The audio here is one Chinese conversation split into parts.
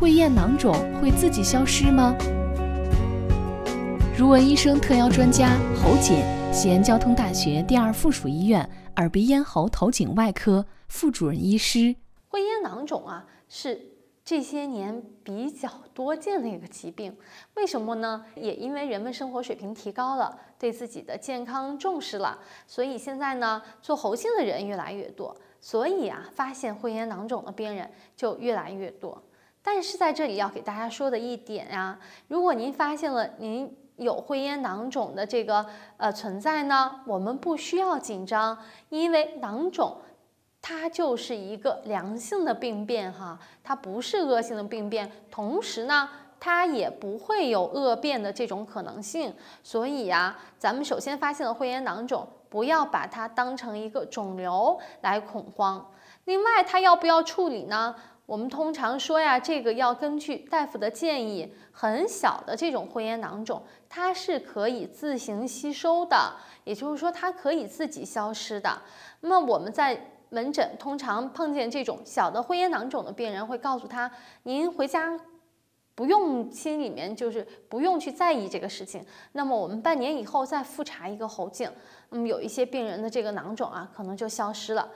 会厌囊肿会自己消失吗？如闻医生特邀专家侯锦，西安交通大学第二附属医院耳鼻咽喉头颈外科副主任医师。会厌囊肿啊，是这些年比较多见的一个疾病。为什么呢？也因为人们生活水平提高了，对自己的健康重视了，所以现在呢，做喉镜的人越来越多，所以啊，发现会厌囊肿的病人就越来越多。但是在这里要给大家说的一点啊，如果您发现了您有灰咽囊肿的这个呃存在呢，我们不需要紧张，因为囊肿它就是一个良性的病变哈，它不是恶性的病变，同时呢它也不会有恶变的这种可能性。所以呀，咱们首先发现了灰咽囊肿，不要把它当成一个肿瘤来恐慌。另外，它要不要处理呢？我们通常说呀，这个要根据大夫的建议。很小的这种灰烟囊肿，它是可以自行吸收的，也就是说它可以自己消失的。那么我们在门诊通常碰见这种小的灰烟囊肿的病人，会告诉他：您回家不用心里面就是不用去在意这个事情。那么我们半年以后再复查一个喉镜，那么有一些病人的这个囊肿啊，可能就消失了。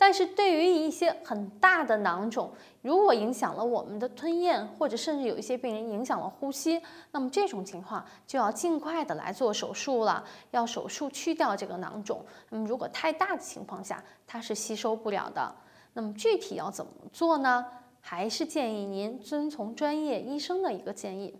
但是对于一些很大的囊肿，如果影响了我们的吞咽，或者甚至有一些病人影响了呼吸，那么这种情况就要尽快的来做手术了，要手术去掉这个囊肿。那么如果太大的情况下，它是吸收不了的。那么具体要怎么做呢？还是建议您遵从专业医生的一个建议。